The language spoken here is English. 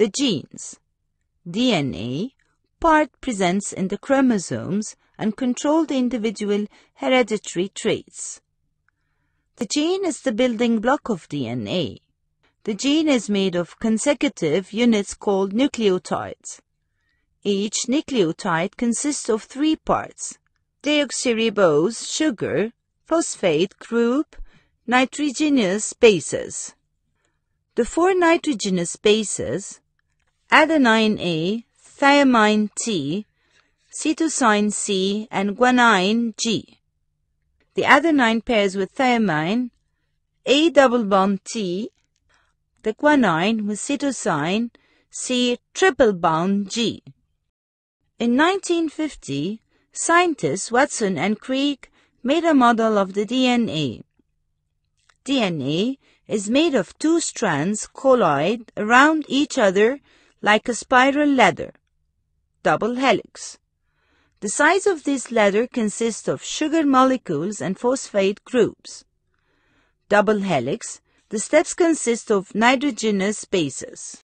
the genes. DNA part presents in the chromosomes and control the individual hereditary traits. The gene is the building block of DNA. The gene is made of consecutive units called nucleotides. Each nucleotide consists of three parts deoxyribose, sugar, phosphate group, nitrogenous bases. The four nitrogenous bases adenine A, thiamine T, cytosine C, and guanine G. The adenine pairs with thiamine, A double bond T, the guanine with cytosine C triple bond G. In 1950, scientists Watson and Crick made a model of the DNA. DNA is made of two strands colloid around each other like a spiral ladder, double helix. The sides of this ladder consist of sugar molecules and phosphate groups. Double helix, the steps consist of nitrogenous bases.